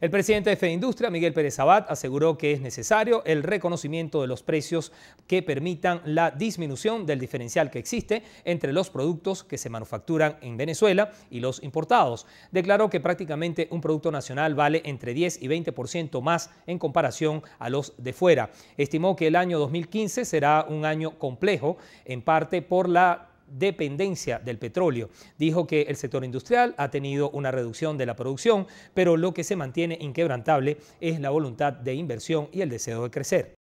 El presidente de Industria, Miguel Pérez Abad, aseguró que es necesario el reconocimiento de los precios que permitan la disminución del diferencial que existe entre los productos que se manufacturan en Venezuela y los importados. Declaró que prácticamente un producto nacional vale entre 10 y 20% más en comparación a los de fuera. Estimó que el año 2015 será un año complejo, en parte por la dependencia del petróleo. Dijo que el sector industrial ha tenido una reducción de la producción, pero lo que se mantiene inquebrantable es la voluntad de inversión y el deseo de crecer.